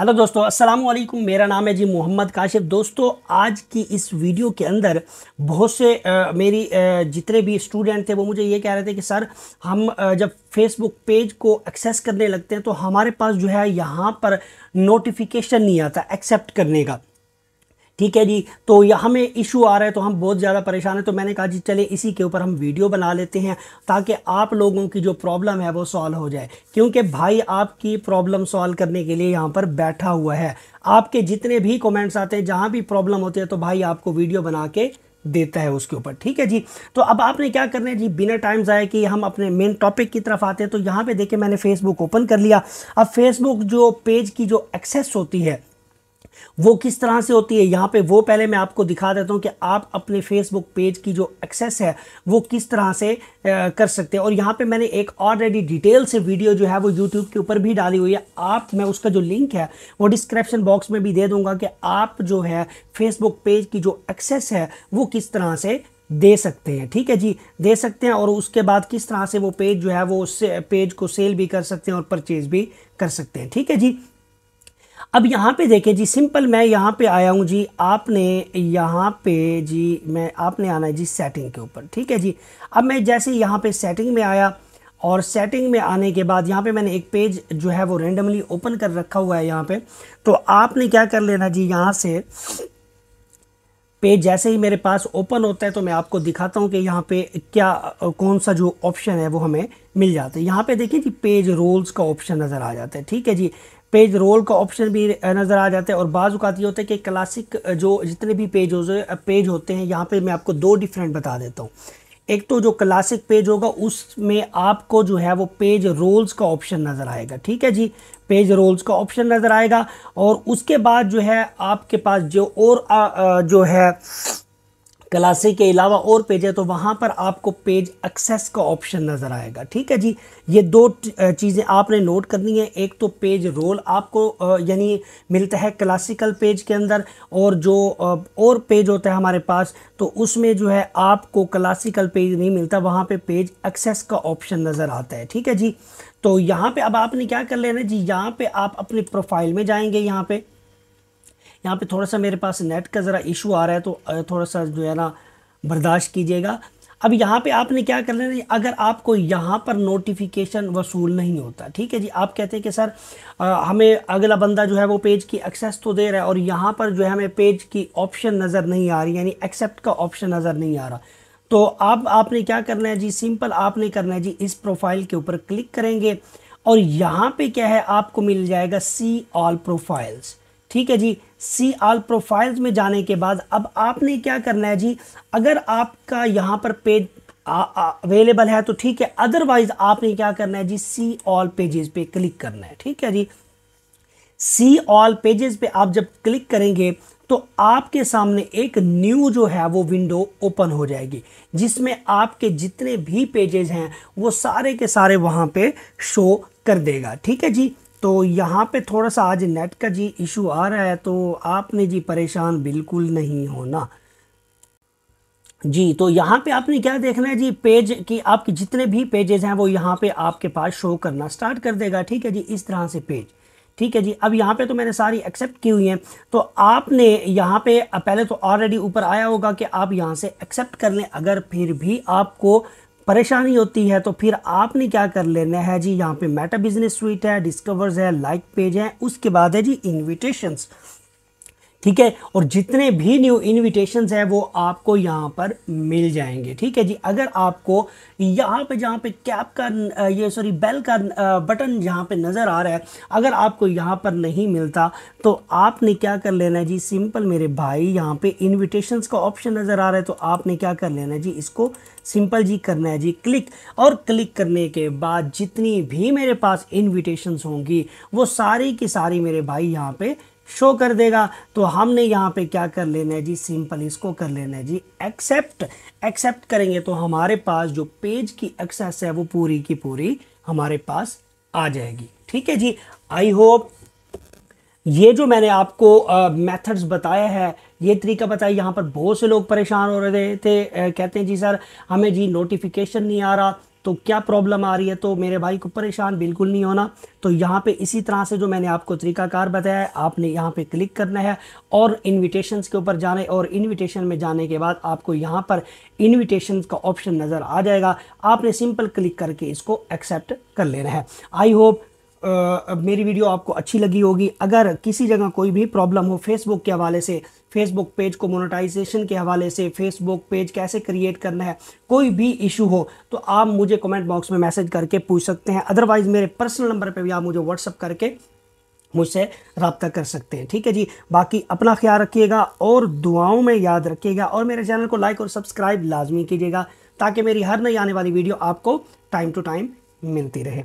hello दोस्तों अस्सलाम वालेकुम मेरा नाम है जी मोहम्मद काशिफ दोस्तों आज की इस वीडियो के अंदर बहुत से आ, मेरी आ, जितने भी स्टूडेंट थे वो मुझे ये कह रहे थे कि सर हम आ, जब फेसबुक पेज को एक्सेस करने लगते हैं तो हमारे पास जो है यहाँ पर नोटिफिकेशन नहीं आता एक्सेप्ट करने का ठीक है जी तो यहाँ हमें इशू आ रहा है तो हम बहुत ज़्यादा परेशान हैं तो मैंने कहा जी चले इसी के ऊपर हम वीडियो बना लेते हैं ताकि आप लोगों की जो प्रॉब्लम है वो सॉल्व हो जाए क्योंकि भाई आपकी प्रॉब्लम सॉल्व करने के लिए यहाँ पर बैठा हुआ है आपके जितने भी कमेंट्स आते हैं जहाँ भी प्रॉब्लम होती है तो भाई आपको वीडियो बना के देता है उसके ऊपर ठीक है जी तो अब आपने क्या करना है जी बिना टाइम जाए कि हम अपने मेन टॉपिक की तरफ आते हैं तो यहाँ पे देखिए मैंने फेसबुक ओपन कर लिया अब फेसबुक जो पेज की जो एक्सेस होती है वो किस तरह से होती है यहाँ पे वो पहले मैं आपको दिखा देता हूँ कि आप अपने फेसबुक पेज की जो एक्सेस है वो किस तरह से आ, कर सकते हैं और यहाँ पे मैंने एक ऑलरेडी डिटेल से वीडियो जो है वो यूट्यूब के ऊपर भी डाली हुई है आप मैं उसका जो लिंक है वो डिस्क्रिप्शन बॉक्स में भी दे दूँगा कि आप जो है फेसबुक पेज की जो एक्सेस है वो किस तरह से दे सकते हैं ठीक है जी दे सकते हैं और उसके बाद किस तरह से वो पेज जो है वो उस पेज को सेल भी कर सकते हैं और परचेज भी कर सकते हैं ठीक है जी अब यहाँ पे देखें जी सिंपल मैं यहाँ पे आया हूँ जी आपने यहाँ पे जी मैं आपने आना है जी सेटिंग के ऊपर ठीक है जी अब मैं जैसे यहाँ पे सेटिंग में आया और सेटिंग में आने के बाद यहाँ पे मैंने एक पेज जो है वो रेंडमली ओपन कर रखा हुआ है यहाँ पे तो आपने क्या कर लेना जी यहाँ से पेज जैसे ही मेरे पास ओपन होता है तो मैं आपको दिखाता हूँ कि यहाँ पे क्या कौन सा जो ऑप्शन है वो हमें मिल जाता है यहाँ पे देखिए जी पेज रोल्स का ऑप्शन नज़र आ जाता है ठीक है जी पेज रोल का ऑप्शन भी नज़र आ जाता है और बाजूक़ात ये होता है कि क्लासिक जो जितने भी पेज पेज होते हैं यहाँ पे मैं आपको दो डिफरेंट बता देता हूँ एक तो जो क्लासिक पेज होगा उसमें आपको जो है वो पेज रोल्स का ऑप्शन नज़र आएगा ठीक है जी पेज रोल्स का ऑप्शन नज़र आएगा और उसके बाद जो है आपके पास जो और आ, आ, जो है क्लासे के अलावा और पेज है तो वहाँ पर आपको पेज एक्सेस का ऑप्शन नज़र आएगा ठीक है जी ये दो चीज़ें आपने नोट करनी है एक तो पेज रोल आपको यानी मिलता है क्लासिकल पेज के अंदर और जो और पेज होता है हमारे पास तो उसमें जो है आपको क्लासिकल पेज नहीं मिलता वहाँ पे पेज एक्सेस का ऑप्शन नज़र आता है ठीक है जी तो यहाँ पर अब आपने क्या कर लेना है जी यहाँ पर आप अपने प्रोफाइल में जाएंगे यहाँ पर यहाँ पे थोड़ा सा मेरे पास नेट का ज़रा इशू आ रहा है तो थोड़ा सा जो है ना बर्दाश्त कीजिएगा अब यहाँ पे आपने क्या करना है अगर आपको यहाँ पर नोटिफिकेशन वसूल नहीं होता ठीक है जी आप कहते हैं कि सर आ, हमें अगला बंदा जो है वो पेज की एक्सेस तो दे रहा है और यहाँ पर जो है हमें पेज की ऑप्शन नज़र नहीं आ रही यानी एक्सेप्ट का ऑप्शन नज़र नहीं आ रहा तो आप आपने क्या करना है जी सिंपल आपने करना है जी इस प्रोफाइल के ऊपर क्लिक करेंगे और यहाँ पे क्या है आपको मिल जाएगा सी ऑल प्रोफाइल्स ठीक है जी सी आल प्रोफाइल्स में जाने के बाद अब आपने क्या करना है जी अगर आपका यहाँ पर पेज अवेलेबल है तो ठीक है अदरवाइज आपने क्या करना है जी सी ऑल पेजेस पे क्लिक करना है ठीक है जी सी ऑल पेजेस पे आप जब क्लिक करेंगे तो आपके सामने एक न्यू जो है वो विंडो ओपन हो जाएगी जिसमें आपके जितने भी पेजेस हैं वो सारे के सारे वहां पे शो कर देगा ठीक है जी तो यहाँ पे थोड़ा सा आज नेट का जी इशू आ रहा है तो आपने जी परेशान बिल्कुल नहीं होना जी तो यहाँ पे आपने क्या देखना है जी पेज कि आपके जितने भी पेजेस हैं वो यहाँ पे आपके पास शो करना स्टार्ट कर देगा ठीक है जी इस तरह से पेज ठीक है जी अब यहाँ पे तो मैंने सारी एक्सेप्ट की हुई हैं तो आपने यहाँ पे पहले तो ऑलरेडी ऊपर आया होगा कि आप यहाँ से एक्सेप्ट कर लें अगर फिर भी आपको परेशानी होती है तो फिर आपने क्या कर लेना है जी यहाँ पे मेटा बिजनेस स्वीट है डिस्कवर्स है लाइक पेज है उसके बाद है जी इन्विटेशंस ठीक है और जितने भी न्यू इनविटेशन हैं वो आपको यहाँ पर मिल जाएंगे ठीक है जी अगर आपको यहाँ पे जहाँ पे कैप का ये सॉरी बेल का बटन जहाँ पे नज़र आ रहा है अगर आपको यहाँ पर नहीं मिलता तो आपने क्या कर लेना है जी सिंपल मेरे भाई यहाँ पे इनविटेशंस का ऑप्शन नज़र आ रहा है तो आपने क्या कर लेना है जी इसको सिंपल जी करना है जी क्लिक और क्लिक करने के बाद जितनी भी मेरे पास इन्विटेशंस होंगी वो सारी की सारी मेरे भाई यहाँ पर शो कर देगा तो हमने यहाँ पे क्या कर लेना है जी सिंपल इसको कर लेना है जी एक्सेप्ट एक्सेप्ट करेंगे तो हमारे पास जो पेज की एक्सेस है वो पूरी की पूरी हमारे पास आ जाएगी ठीक है जी आई होप ये जो मैंने आपको मेथड्स uh, बताया है ये तरीका बताया यहाँ पर बहुत से लोग परेशान हो रहे थे uh, कहते हैं जी सर हमें जी नोटिफिकेशन नहीं आ रहा तो क्या प्रॉब्लम आ रही है तो मेरे भाई को परेशान बिल्कुल नहीं होना तो यहाँ पे इसी तरह से जो मैंने आपको तरीकाकार बताया है आपने यहाँ पे क्लिक करना है और इनविटेशंस के ऊपर जाने और इनविटेशन में जाने के बाद आपको यहाँ पर इनविटेशंस का ऑप्शन नज़र आ जाएगा आपने सिंपल क्लिक करके इसको एक्सेप्ट कर लेना है आई होप अब मेरी वीडियो आपको अच्छी लगी होगी अगर किसी जगह कोई भी प्रॉब्लम हो फेसबुक के हवाले से फेसबुक पेज को मोनेटाइजेशन के हवाले से फेसबुक पेज कैसे क्रिएट करना है कोई भी इशू हो तो आप मुझे कमेंट बॉक्स में मैसेज करके पूछ सकते हैं अदरवाइज़ मेरे पर्सनल नंबर पर भी आप मुझे व्हाट्सअप करके मुझसे रबता कर सकते हैं ठीक है जी बाकी अपना ख्याल रखिएगा और दुआओं में याद रखिएगा और मेरे चैनल को लाइक और सब्सक्राइब लाजमी कीजिएगा ताकि मेरी हर नई आने वाली वीडियो आपको टाइम टू टाइम मिलती रहे